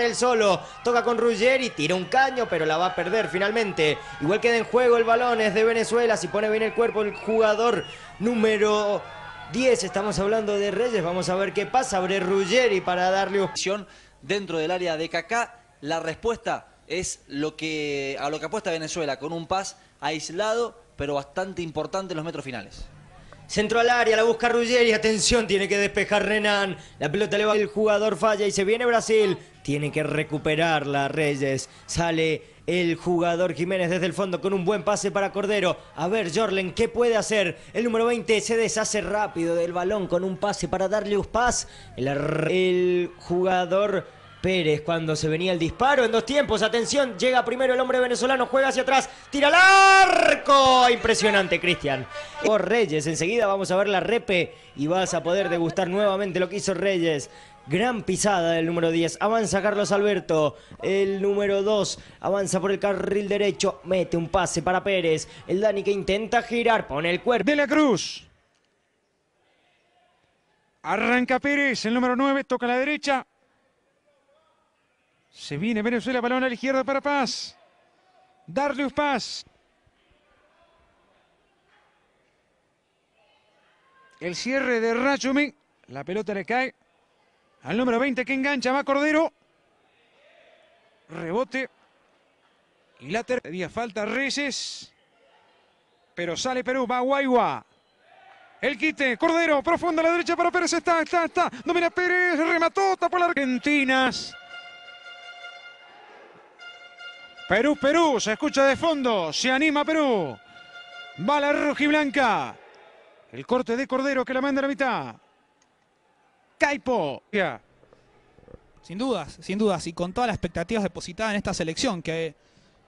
el solo, toca con Ruggeri, tira un caño, pero la va a perder finalmente. Igual queda en juego el balón, es de Venezuela, si pone bien el cuerpo el jugador número 10, estamos hablando de Reyes, vamos a ver qué pasa, abre Ruggeri para darle opción dentro del área de Kaká. La respuesta es lo que a lo que apuesta Venezuela con un pas aislado, pero bastante importante en los metros finales. Centro al área, la busca Ruggeri, atención, tiene que despejar Renan. La pelota le va, el jugador falla y se viene Brasil. Tiene que recuperarla Reyes. Sale el jugador Jiménez desde el fondo con un buen pase para Cordero. A ver, Jorlen, ¿qué puede hacer? El número 20 se deshace rápido del balón con un pase para darle un El, el jugador Pérez cuando se venía el disparo en dos tiempos. Atención, llega primero el hombre venezolano, juega hacia atrás, tira el arco. Impresionante, Cristian. Por Reyes, enseguida vamos a ver la repe y vas a poder degustar nuevamente lo que hizo Reyes. Gran pisada del número 10. Avanza Carlos Alberto. El número 2 avanza por el carril derecho. Mete un pase para Pérez. El Dani que intenta girar. Pone el cuerpo. De la Cruz. Arranca Pérez. El número 9 toca la derecha. Se viene Venezuela, balón a la izquierda para Paz. Darlius Paz. El cierre de Rachumi. La pelota le cae al número 20 que engancha. Va Cordero. Rebote. Y la tercera falta Reyes. Pero sale Perú. Va Guayua. El quite, Cordero, profundo a la derecha para Pérez, está, está, está, domina Pérez, remató, tapó la Argentinas. Perú, Perú, se escucha de fondo, se anima Perú. Va la blanca. El corte de Cordero que la manda a la mitad. Caipo. Sin dudas, sin dudas. Y con todas las expectativas depositadas en esta selección, que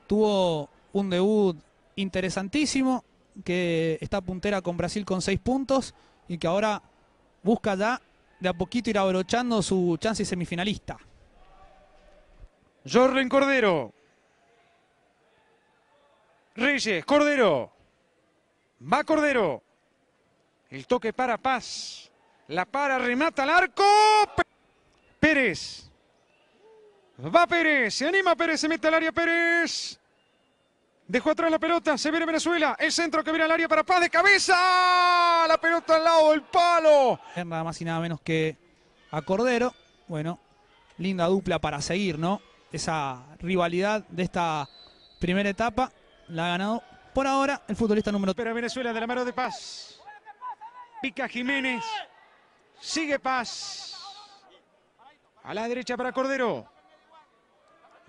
tuvo un debut interesantísimo, que está puntera con Brasil con seis puntos y que ahora busca ya de a poquito ir abrochando su chance semifinalista. Jorlen Cordero. Reyes, Cordero. Va Cordero. El toque para Paz. La para, remata al arco. Pérez. Va Pérez. Se anima Pérez. Se mete al área Pérez. Dejó atrás la pelota. Se viene Venezuela. El centro que viene al área para Paz de cabeza. La pelota al lado del palo. Eh, nada más y nada menos que a Cordero. Bueno, linda dupla para seguir, ¿no? Esa rivalidad de esta primera etapa. La ha ganado por ahora el futbolista número 3. Pero Venezuela de la mano de Paz. Pica Jiménez. Sigue Paz. A la derecha para Cordero.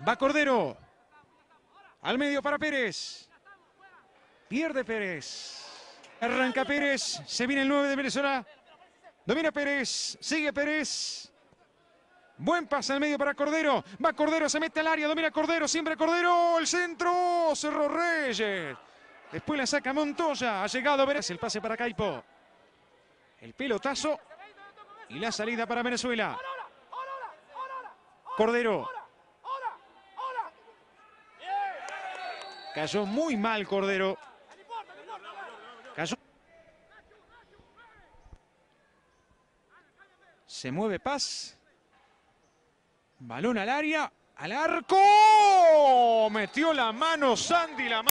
Va Cordero. Al medio para Pérez. Pierde Pérez. Arranca Pérez. Se viene el 9 de Venezuela. Domina Pérez. Sigue Pérez. Buen pase al medio para Cordero. Va Cordero, se mete al área, domina Cordero, siempre Cordero. El centro, Cerro Reyes. Después la saca Montoya. Ha llegado Vélez. El pase para Caipo. El pelotazo y la salida para Venezuela. Cordero. Cayó muy mal Cordero. Cayó. Se mueve Paz. Balón al área, al arco. Metió la mano Sandy, la